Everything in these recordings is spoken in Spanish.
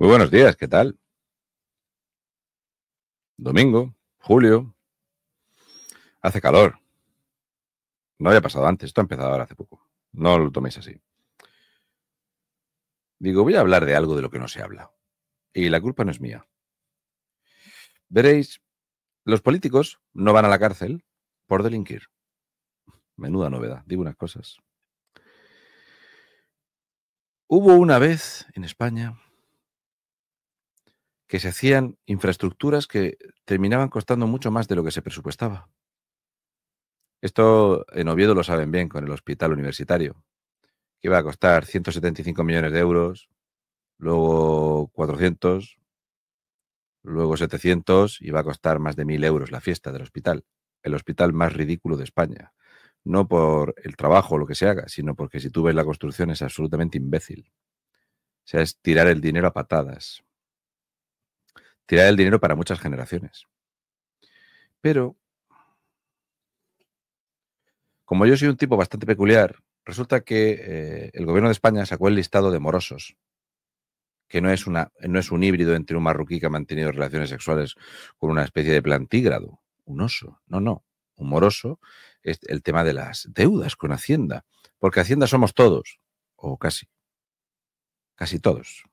Muy buenos días, ¿qué tal? Domingo, julio. Hace calor. No había pasado antes, esto ha empezado ahora hace poco. No lo toméis así. Digo, voy a hablar de algo de lo que no se habla. Y la culpa no es mía. Veréis, los políticos no van a la cárcel por delinquir. Menuda novedad, digo unas cosas. Hubo una vez en España que se hacían infraestructuras que terminaban costando mucho más de lo que se presupuestaba. Esto en Oviedo lo saben bien con el hospital universitario, que iba a costar 175 millones de euros, luego 400, luego 700 y va a costar más de 1.000 euros la fiesta del hospital, el hospital más ridículo de España. No por el trabajo o lo que se haga, sino porque si tú ves la construcción es absolutamente imbécil. O sea, es tirar el dinero a patadas tirar el dinero para muchas generaciones. Pero, como yo soy un tipo bastante peculiar, resulta que eh, el gobierno de España sacó el listado de morosos, que no es, una, no es un híbrido entre un marroquí que ha mantenido relaciones sexuales con una especie de plantígrado, un oso, no, no, un moroso es el tema de las deudas con Hacienda, porque Hacienda somos todos, o casi, casi todos.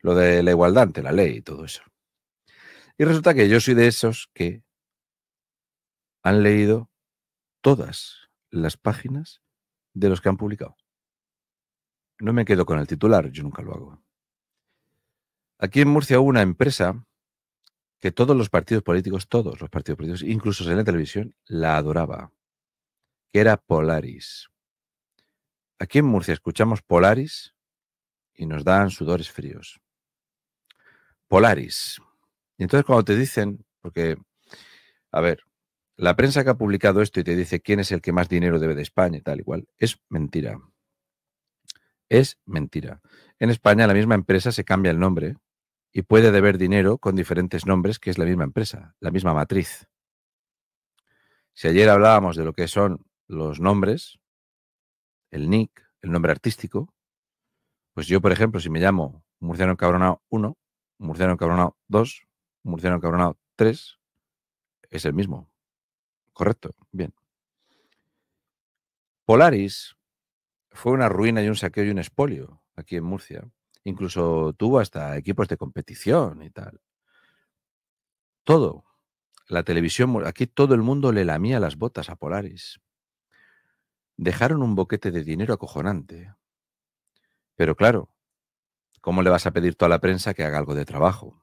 Lo de la igualdad ante la ley y todo eso. Y resulta que yo soy de esos que han leído todas las páginas de los que han publicado. No me quedo con el titular, yo nunca lo hago. Aquí en Murcia hubo una empresa que todos los partidos políticos, todos los partidos políticos, incluso en la televisión, la adoraba, que era Polaris. Aquí en Murcia escuchamos Polaris y nos dan sudores fríos. Polaris, y entonces cuando te dicen, porque, a ver, la prensa que ha publicado esto y te dice quién es el que más dinero debe de España y tal igual, es mentira. Es mentira. En España la misma empresa se cambia el nombre y puede deber dinero con diferentes nombres, que es la misma empresa, la misma matriz. Si ayer hablábamos de lo que son los nombres, el nick, el nombre artístico, pues yo, por ejemplo, si me llamo Murciano Cabronao 1, Murciano Cabronao 2, Murciano Cabronado 3 es el mismo. Correcto, bien. Polaris fue una ruina y un saqueo y un expolio aquí en Murcia. Incluso tuvo hasta equipos de competición y tal. Todo. La televisión, aquí todo el mundo le lamía las botas a Polaris. Dejaron un boquete de dinero acojonante. Pero claro, ¿cómo le vas a pedir tú a la prensa que haga algo de trabajo?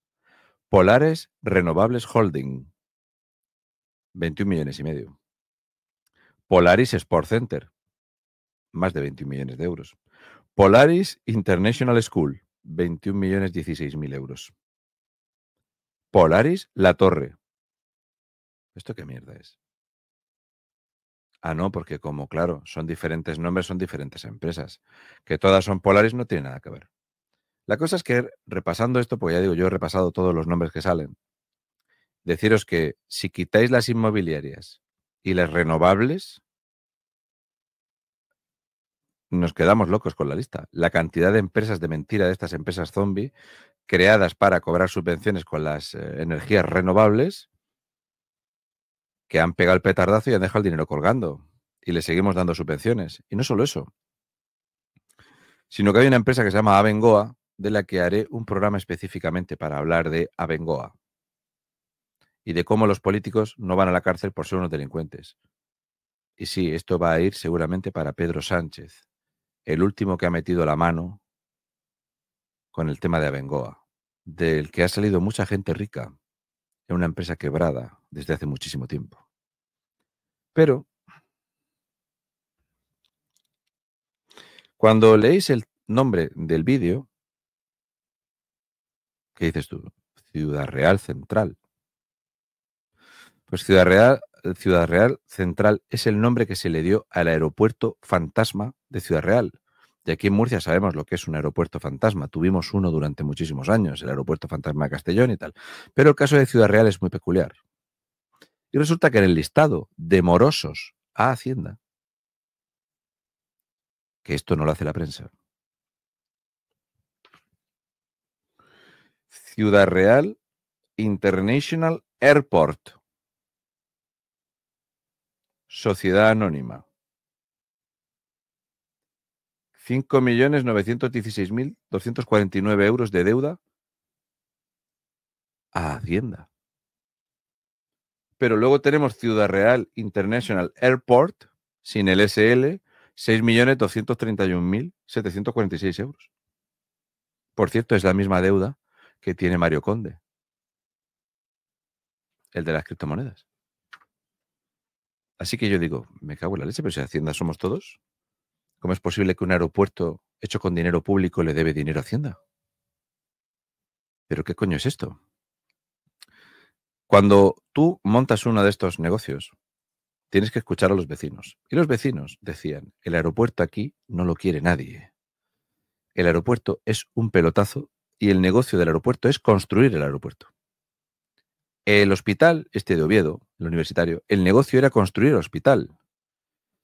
Polares Renovables Holding, 21 millones y medio. Polaris Sport Center, más de 21 millones de euros. Polaris International School, 21 millones 16 mil euros. Polaris La Torre. ¿Esto qué mierda es? Ah, no, porque como, claro, son diferentes nombres, son diferentes empresas. Que todas son Polaris no tiene nada que ver. La cosa es que repasando esto, porque ya digo, yo he repasado todos los nombres que salen, deciros que si quitáis las inmobiliarias y las renovables, nos quedamos locos con la lista. La cantidad de empresas de mentira de estas empresas zombie creadas para cobrar subvenciones con las eh, energías renovables que han pegado el petardazo y han dejado el dinero colgando y le seguimos dando subvenciones. Y no solo eso, sino que hay una empresa que se llama Avengoa de la que haré un programa específicamente para hablar de Abengoa y de cómo los políticos no van a la cárcel por ser unos delincuentes. Y sí, esto va a ir seguramente para Pedro Sánchez, el último que ha metido la mano con el tema de Abengoa, del que ha salido mucha gente rica en una empresa quebrada desde hace muchísimo tiempo. Pero cuando leéis el nombre del vídeo, ¿Qué dices tú? Ciudad Real Central. Pues Ciudad Real, Ciudad Real Central es el nombre que se le dio al aeropuerto fantasma de Ciudad Real. Y aquí en Murcia sabemos lo que es un aeropuerto fantasma. Tuvimos uno durante muchísimos años, el aeropuerto fantasma de Castellón y tal. Pero el caso de Ciudad Real es muy peculiar. Y resulta que en el listado de morosos a Hacienda, que esto no lo hace la prensa, Ciudad Real International Airport. Sociedad Anónima. 5.916.249 euros de deuda a Hacienda. Pero luego tenemos Ciudad Real International Airport, sin el SL, 6.231.746 euros. Por cierto, es la misma deuda que tiene Mario Conde, el de las criptomonedas. Así que yo digo, me cago en la leche, pero si Hacienda somos todos, ¿cómo es posible que un aeropuerto hecho con dinero público le debe dinero a Hacienda? ¿Pero qué coño es esto? Cuando tú montas uno de estos negocios, tienes que escuchar a los vecinos. Y los vecinos decían, el aeropuerto aquí no lo quiere nadie. El aeropuerto es un pelotazo y el negocio del aeropuerto es construir el aeropuerto. El hospital, este de Oviedo, el universitario, el negocio era construir el hospital.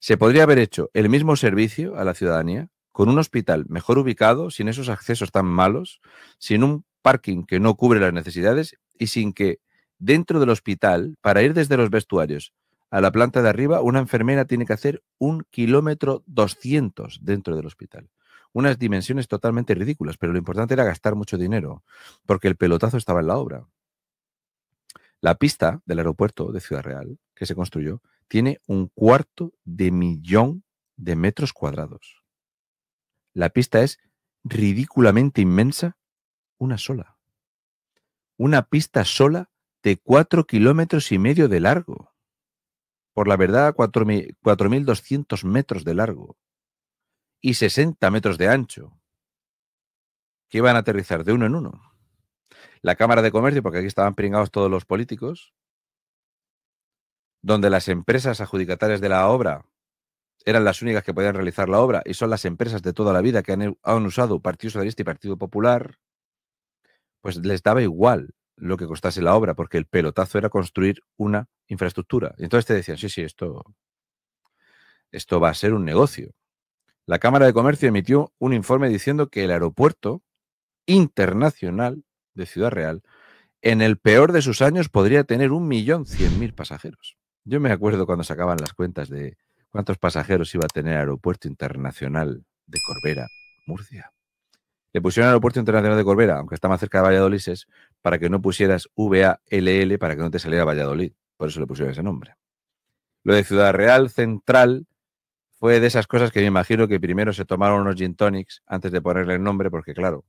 Se podría haber hecho el mismo servicio a la ciudadanía con un hospital mejor ubicado, sin esos accesos tan malos, sin un parking que no cubre las necesidades y sin que dentro del hospital, para ir desde los vestuarios a la planta de arriba, una enfermera tiene que hacer un kilómetro 200 dentro del hospital unas dimensiones totalmente ridículas, pero lo importante era gastar mucho dinero, porque el pelotazo estaba en la obra. La pista del aeropuerto de Ciudad Real, que se construyó, tiene un cuarto de millón de metros cuadrados. La pista es ridículamente inmensa, una sola. Una pista sola de cuatro kilómetros y medio de largo. Por la verdad, mil doscientos metros de largo y 60 metros de ancho, que iban a aterrizar de uno en uno. La Cámara de Comercio, porque aquí estaban pringados todos los políticos, donde las empresas adjudicatarias de la obra eran las únicas que podían realizar la obra y son las empresas de toda la vida que han, usado Partido Socialista y Partido Popular, pues les daba igual lo que costase la obra, porque el pelotazo era construir una infraestructura. Y entonces te decían, sí, sí, esto, esto va a ser un negocio la Cámara de Comercio emitió un informe diciendo que el aeropuerto internacional de Ciudad Real, en el peor de sus años, podría tener un millón cien mil pasajeros. Yo me acuerdo cuando sacaban las cuentas de cuántos pasajeros iba a tener el aeropuerto internacional de Corbera, Murcia. Le pusieron aeropuerto internacional de Corbera, aunque está más cerca de Valladolid, para que no pusieras VALL para que no te saliera Valladolid. Por eso le pusieron ese nombre. Lo de Ciudad Real Central fue de esas cosas que me imagino que primero se tomaron unos gin tonics antes de ponerle el nombre, porque claro,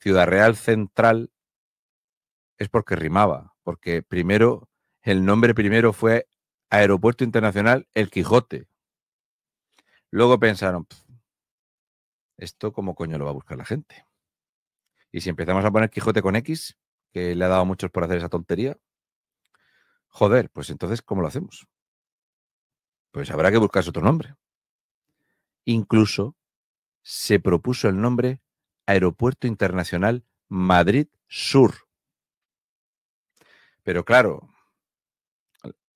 Ciudad Real Central es porque rimaba, porque primero, el nombre primero fue Aeropuerto Internacional El Quijote. Luego pensaron, esto cómo coño lo va a buscar la gente. Y si empezamos a poner Quijote con X, que le ha dado muchos por hacer esa tontería, joder, pues entonces, ¿cómo lo hacemos? pues habrá que buscarse otro nombre. Incluso se propuso el nombre Aeropuerto Internacional Madrid Sur. Pero claro,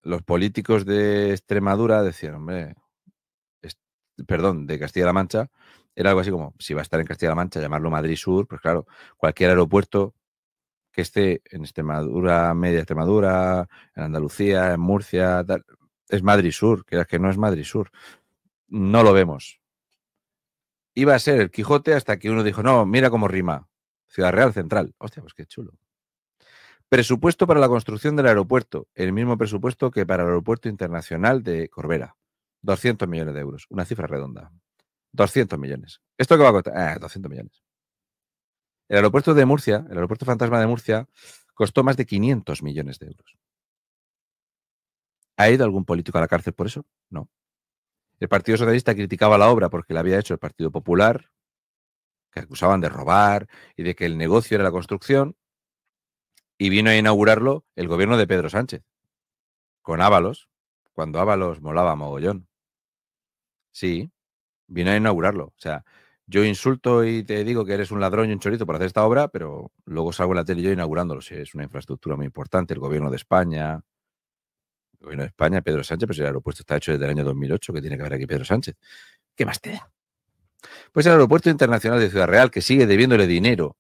los políticos de Extremadura decían, hombre, perdón, de Castilla-La Mancha, era algo así como, si va a estar en Castilla-La Mancha, llamarlo Madrid Sur, pues claro, cualquier aeropuerto que esté en Extremadura, media Extremadura, en Andalucía, en Murcia, es Madrid Sur, que que no es Madrid Sur. No lo vemos. Iba a ser el Quijote hasta que uno dijo, no, mira cómo rima. Ciudad Real Central. Hostia, pues qué chulo. Presupuesto para la construcción del aeropuerto. El mismo presupuesto que para el aeropuerto internacional de Corbera. 200 millones de euros. Una cifra redonda. 200 millones. ¿Esto qué va a costar? 200 ah, millones. El aeropuerto de Murcia, el aeropuerto fantasma de Murcia, costó más de 500 millones de euros. ¿Ha ido algún político a la cárcel por eso? No. El Partido Socialista criticaba la obra porque la había hecho el Partido Popular, que acusaban de robar y de que el negocio era la construcción, y vino a inaugurarlo el gobierno de Pedro Sánchez, con Ábalos, cuando Ábalos molaba mogollón. Sí, vino a inaugurarlo. O sea, yo insulto y te digo que eres un ladrón y un chorizo por hacer esta obra, pero luego salgo en la tele yo inaugurándolo. Si es una infraestructura muy importante, el gobierno de España, gobierno de España, Pedro Sánchez, pero pues el aeropuerto está hecho desde el año 2008, que tiene que ver aquí Pedro Sánchez. ¿Qué más te da? Pues el aeropuerto internacional de Ciudad Real, que sigue debiéndole dinero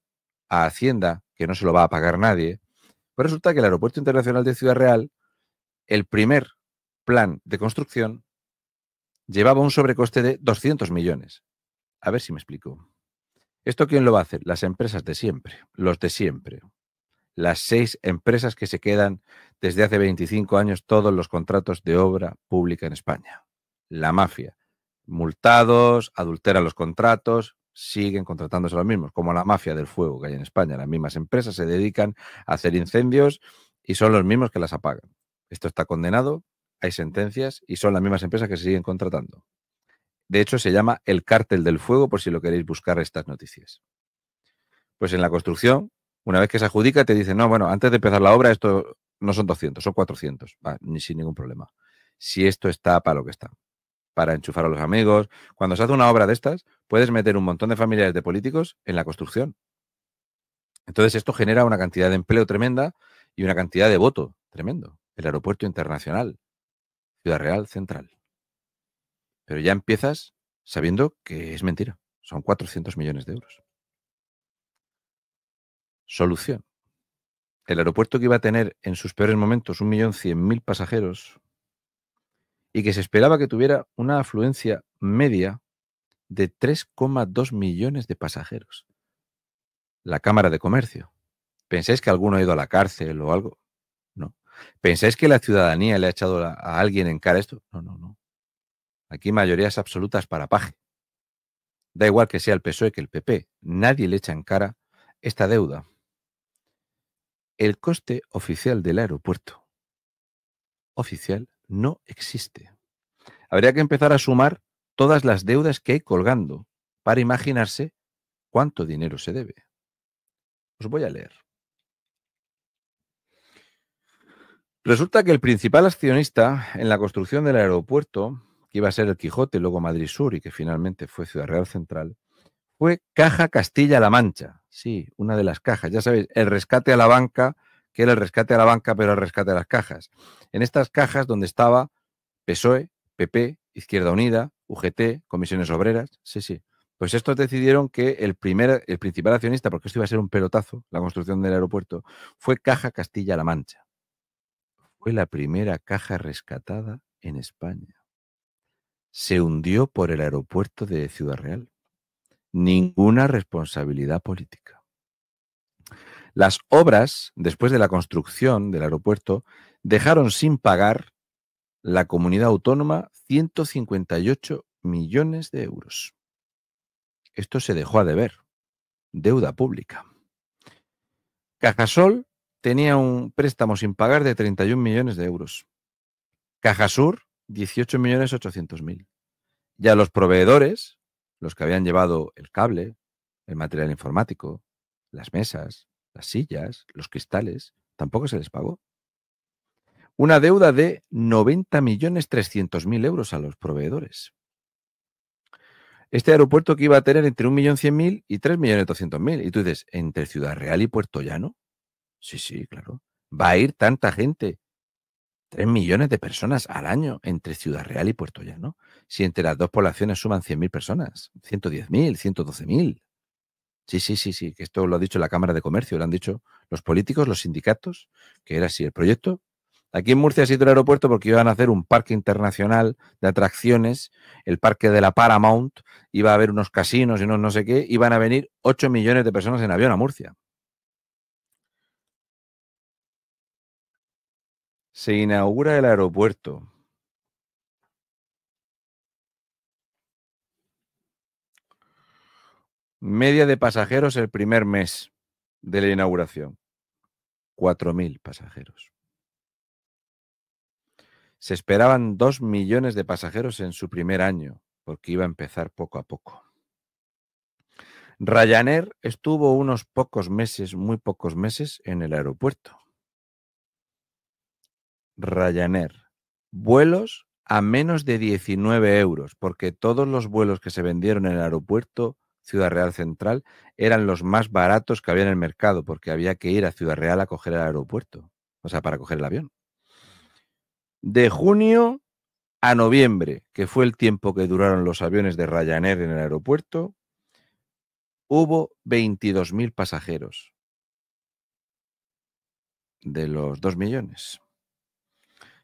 a Hacienda, que no se lo va a pagar nadie, pues resulta que el aeropuerto internacional de Ciudad Real, el primer plan de construcción, llevaba un sobrecoste de 200 millones. A ver si me explico. ¿Esto quién lo va a hacer? Las empresas de siempre, los de siempre. Las seis empresas que se quedan desde hace 25 años todos los contratos de obra pública en España. La mafia. Multados, adulteran los contratos, siguen contratándose los mismos, como la mafia del fuego que hay en España. Las mismas empresas se dedican a hacer incendios y son los mismos que las apagan. Esto está condenado, hay sentencias y son las mismas empresas que se siguen contratando. De hecho, se llama el cártel del fuego por si lo queréis buscar estas noticias. Pues en la construcción, una vez que se adjudica, te dicen, no, bueno, antes de empezar la obra, esto no son 200, son 400, va, ni sin ningún problema. Si esto está para lo que está, para enchufar a los amigos, cuando se hace una obra de estas, puedes meter un montón de familiares de políticos en la construcción. Entonces esto genera una cantidad de empleo tremenda y una cantidad de voto tremendo. El aeropuerto internacional, Ciudad Real Central. Pero ya empiezas sabiendo que es mentira. Son 400 millones de euros. Solución el aeropuerto que iba a tener en sus peores momentos un millón mil pasajeros y que se esperaba que tuviera una afluencia media de 3,2 millones de pasajeros. La Cámara de Comercio. ¿Pensáis que alguno ha ido a la cárcel o algo? No. ¿Pensáis que la ciudadanía le ha echado a alguien en cara esto? No, no, no. Aquí mayorías absolutas para paje. Da igual que sea el PSOE que el PP. Nadie le echa en cara esta deuda. El coste oficial del aeropuerto oficial no existe. Habría que empezar a sumar todas las deudas que hay colgando para imaginarse cuánto dinero se debe. Os voy a leer. Resulta que el principal accionista en la construcción del aeropuerto, que iba a ser el Quijote, luego Madrid Sur y que finalmente fue Ciudad Real Central, fue Caja Castilla-La Mancha, Sí, una de las cajas. Ya sabéis, el rescate a la banca, que era el rescate a la banca, pero el rescate a las cajas. En estas cajas donde estaba PSOE, PP, Izquierda Unida, UGT, Comisiones Obreras, sí, sí. Pues estos decidieron que el, primer, el principal accionista, porque esto iba a ser un pelotazo, la construcción del aeropuerto, fue Caja Castilla-La Mancha. Fue la primera caja rescatada en España. Se hundió por el aeropuerto de Ciudad Real ninguna responsabilidad política. Las obras, después de la construcción del aeropuerto, dejaron sin pagar la comunidad autónoma 158 millones de euros. Esto se dejó a deber. Deuda pública. Cajasol tenía un préstamo sin pagar de 31 millones de euros. Cajasur, 18 millones 800 mil. los proveedores los que habían llevado el cable, el material informático, las mesas, las sillas, los cristales, tampoco se les pagó. Una deuda de 90.300.000 euros a los proveedores. Este aeropuerto que iba a tener entre 1.100.000 y 3.200.000. Y tú dices, ¿entre Ciudad Real y Puerto Llano? Sí, sí, claro. ¿Va a ir tanta gente 3 millones de personas al año entre Ciudad Real y Puerto Llano. Si entre las dos poblaciones suman 100.000 personas, 110.000, 112.000. Sí, sí, sí, sí, que esto lo ha dicho la Cámara de Comercio, lo han dicho los políticos, los sindicatos, que era así el proyecto. Aquí en Murcia ha sido el aeropuerto porque iban a hacer un parque internacional de atracciones, el parque de la Paramount, iba a haber unos casinos y unos no sé qué, iban a venir 8 millones de personas en avión a Murcia. Se inaugura el aeropuerto. Media de pasajeros el primer mes de la inauguración. 4.000 pasajeros. Se esperaban 2 millones de pasajeros en su primer año, porque iba a empezar poco a poco. Ryanair estuvo unos pocos meses, muy pocos meses, en el aeropuerto. Ryanair. Vuelos a menos de 19 euros, porque todos los vuelos que se vendieron en el aeropuerto Ciudad Real Central eran los más baratos que había en el mercado, porque había que ir a Ciudad Real a coger el aeropuerto, o sea, para coger el avión. De junio a noviembre, que fue el tiempo que duraron los aviones de Ryanair en el aeropuerto, hubo 22.000 pasajeros de los 2 millones.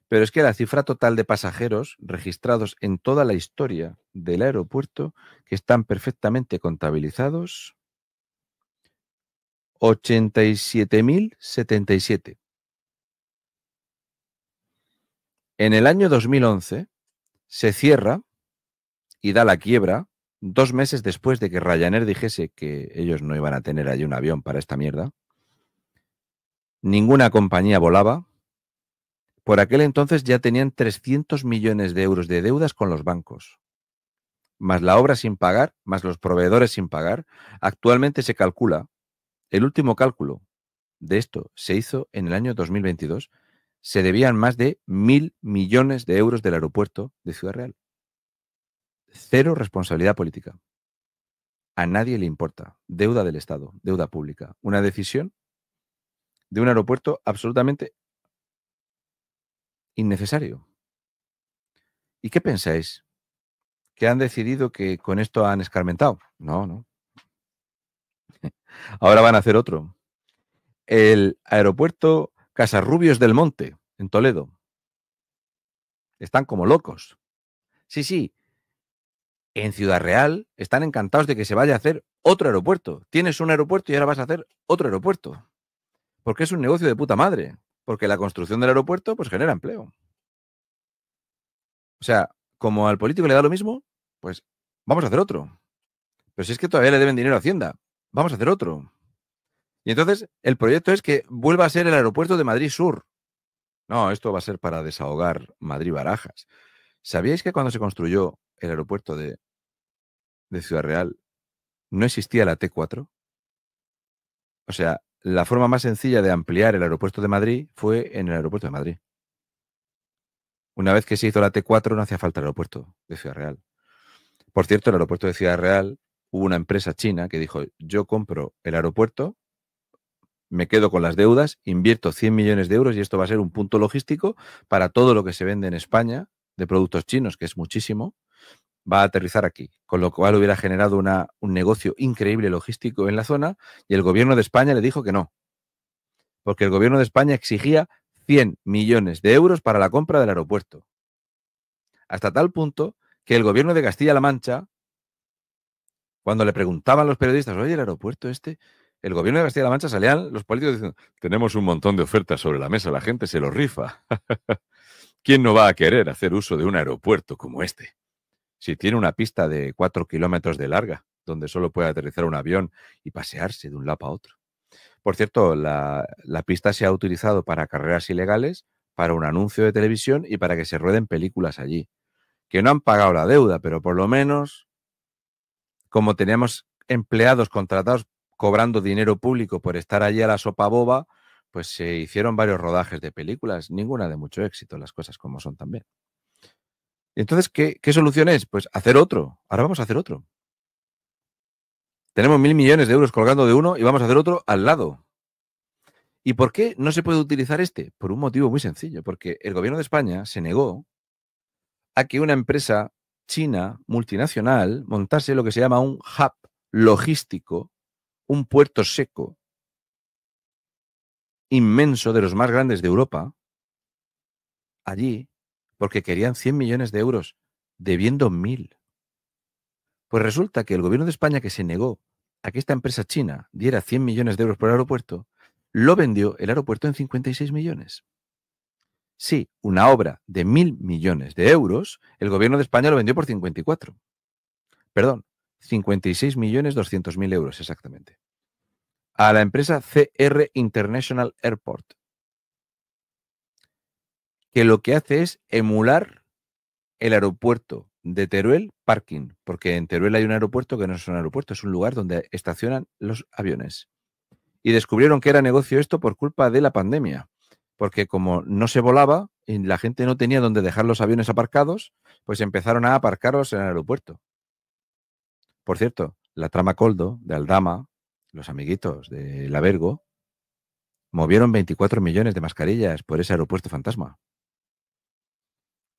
Pero es que la cifra total de pasajeros registrados en toda la historia del aeropuerto, que están perfectamente contabilizados, 87.077. En el año 2011 se cierra y da la quiebra dos meses después de que Ryanair dijese que ellos no iban a tener allí un avión para esta mierda. Ninguna compañía volaba, por aquel entonces ya tenían 300 millones de euros de deudas con los bancos, más la obra sin pagar, más los proveedores sin pagar. Actualmente se calcula, el último cálculo de esto se hizo en el año 2022, se debían más de mil millones de euros del aeropuerto de Ciudad Real. Cero responsabilidad política. A nadie le importa. Deuda del Estado, deuda pública. Una decisión de un aeropuerto absolutamente innecesario. ¿Y qué pensáis? ¿Que han decidido que con esto han escarmentado? No, no. Ahora van a hacer otro. El aeropuerto Casarrubios del Monte, en Toledo. Están como locos. Sí, sí. En Ciudad Real están encantados de que se vaya a hacer otro aeropuerto. Tienes un aeropuerto y ahora vas a hacer otro aeropuerto. Porque es un negocio de puta madre porque la construcción del aeropuerto pues genera empleo. O sea, como al político le da lo mismo, pues vamos a hacer otro. Pero si es que todavía le deben dinero a Hacienda, vamos a hacer otro. Y entonces el proyecto es que vuelva a ser el aeropuerto de Madrid Sur. No, esto va a ser para desahogar Madrid Barajas. ¿Sabíais que cuando se construyó el aeropuerto de, de Ciudad Real no existía la T4? O sea, la forma más sencilla de ampliar el aeropuerto de Madrid fue en el aeropuerto de Madrid. Una vez que se hizo la T4 no hacía falta el aeropuerto de Ciudad Real. Por cierto, el aeropuerto de Ciudad Real hubo una empresa china que dijo, yo compro el aeropuerto, me quedo con las deudas, invierto 100 millones de euros y esto va a ser un punto logístico para todo lo que se vende en España de productos chinos, que es muchísimo, va a aterrizar aquí, con lo cual hubiera generado una, un negocio increíble logístico en la zona y el gobierno de España le dijo que no, porque el gobierno de España exigía 100 millones de euros para la compra del aeropuerto, hasta tal punto que el gobierno de Castilla-La Mancha, cuando le preguntaban los periodistas, oye, el aeropuerto este, el gobierno de Castilla-La Mancha salían los políticos diciendo, tenemos un montón de ofertas sobre la mesa, la gente se lo rifa. ¿Quién no va a querer hacer uso de un aeropuerto como este? si tiene una pista de cuatro kilómetros de larga, donde solo puede aterrizar un avión y pasearse de un lado a otro. Por cierto, la, la pista se ha utilizado para carreras ilegales, para un anuncio de televisión y para que se rueden películas allí. Que no han pagado la deuda, pero por lo menos, como teníamos empleados contratados cobrando dinero público por estar allí a la sopa boba, pues se hicieron varios rodajes de películas, ninguna de mucho éxito, las cosas como son también. Entonces, ¿qué, solución es? Pues hacer otro. Ahora vamos a hacer otro. Tenemos mil millones de euros colgando de uno y vamos a hacer otro al lado. ¿Y por qué no se puede utilizar este? Por un motivo muy sencillo, porque el gobierno de España se negó a que una empresa china multinacional montase lo que se llama un hub logístico, un puerto seco inmenso de los más grandes de Europa, allí, porque querían 100 millones de euros, debiendo 1.000. Pues resulta que el gobierno de España, que se negó a que esta empresa china diera 100 millones de euros por el aeropuerto, lo vendió el aeropuerto en 56 millones. Sí, una obra de 1.000 millones de euros, el gobierno de España lo vendió por 54. Perdón, 56 millones doscientos mil euros exactamente. A la empresa CR International Airport que lo que hace es emular el aeropuerto de Teruel Parking, porque en Teruel hay un aeropuerto que no es un aeropuerto, es un lugar donde estacionan los aviones. Y descubrieron que era negocio esto por culpa de la pandemia, porque como no se volaba y la gente no tenía donde dejar los aviones aparcados, pues empezaron a aparcarlos en el aeropuerto. Por cierto, la trama Coldo de Aldama, los amiguitos de La movieron 24 millones de mascarillas por ese aeropuerto fantasma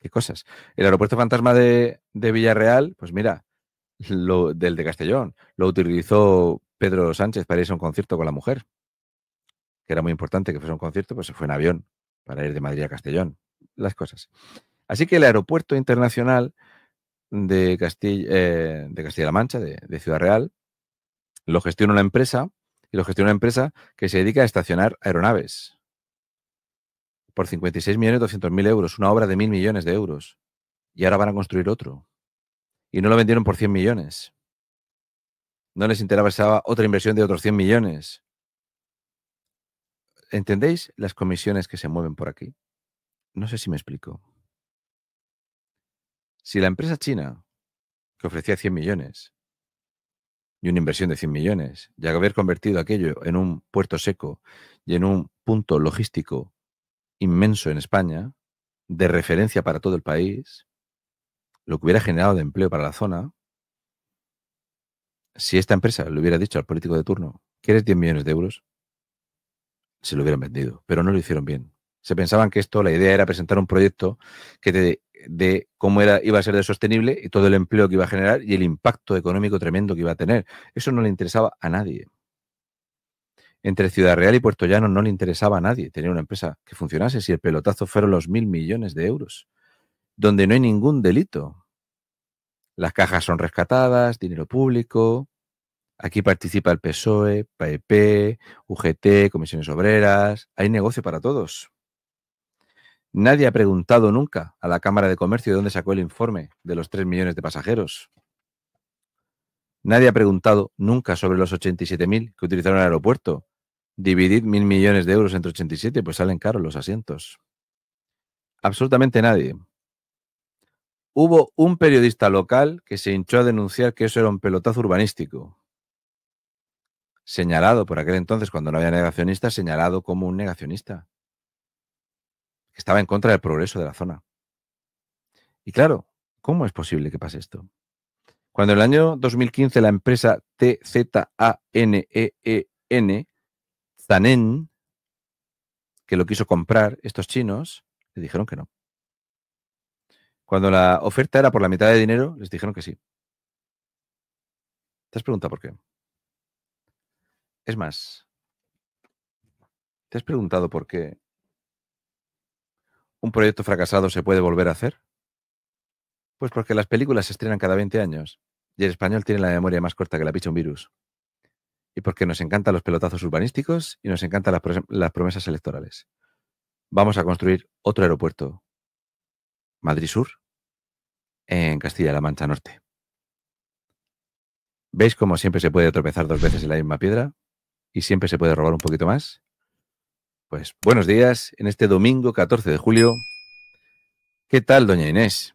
qué cosas. El aeropuerto fantasma de, Villarreal, pues mira, lo, del de Castellón, lo utilizó Pedro Sánchez para irse a un concierto con la mujer, que era muy importante que fuese un concierto, pues se fue en avión para ir de Madrid a Castellón, las cosas. Así que el aeropuerto internacional de, eh, Castilla, la Mancha, de, de, Ciudad Real, lo gestiona una empresa, y lo gestiona una empresa que se dedica a estacionar aeronaves por 56.200.000 euros, una obra de mil millones de euros. Y ahora van a construir otro. Y no lo vendieron por 100 millones. No les interesaba otra inversión de otros 100 millones. ¿Entendéis las comisiones que se mueven por aquí? No sé si me explico. Si la empresa china, que ofrecía 100 millones y una inversión de 100 millones, y haber convertido aquello en un puerto seco y en un punto logístico inmenso en España, de referencia para todo el país, lo que hubiera generado de empleo para la zona, si esta empresa le hubiera dicho al político de turno, ¿quieres 10 millones de euros? Se lo hubieran vendido, pero no lo hicieron bien. Se pensaban que esto, la idea era presentar un proyecto que de, de cómo era, iba a ser de sostenible y todo el empleo que iba a generar y el impacto económico tremendo que iba a tener. Eso no le interesaba a nadie entre Ciudad Real y Puerto Llano no le interesaba a nadie tener una empresa que funcionase si el pelotazo fueron los mil millones de euros, donde no hay ningún delito. Las cajas son rescatadas, dinero público. Aquí participa el PSOE, PEP, UGT, comisiones obreras. Hay negocio para todos. Nadie ha preguntado nunca a la Cámara de Comercio de dónde sacó el informe de los 3 millones de pasajeros. Nadie ha preguntado nunca sobre los 87.000 que utilizaron el aeropuerto Dividid mil millones de euros entre 87, pues salen caros los asientos. Absolutamente nadie. Hubo un periodista local que se hinchó a denunciar que eso era un pelotazo urbanístico. Señalado por aquel entonces, cuando no había negacionistas, señalado como un negacionista. estaba en contra del progreso de la zona. Y claro, ¿cómo es posible que pase esto? Cuando en el año 2015 la empresa TZANEEN e e Tanen, que lo quiso comprar, estos chinos le dijeron que no. Cuando la oferta era por la mitad de dinero, les dijeron que sí. ¿Te has preguntado por qué? Es más, ¿te has preguntado por qué un proyecto fracasado se puede volver a hacer? Pues porque las películas se estrenan cada 20 años y el español tiene la memoria más corta que la picha un virus y porque nos encantan los pelotazos urbanísticos y nos encantan las, promesas electorales. Vamos a construir otro aeropuerto, Madrid Sur, en Castilla-La Mancha Norte. ¿Veis cómo siempre se puede tropezar dos veces en la misma piedra? ¿Y siempre se puede robar un poquito más? Pues buenos días en este domingo 14 de julio. ¿Qué tal, doña Inés?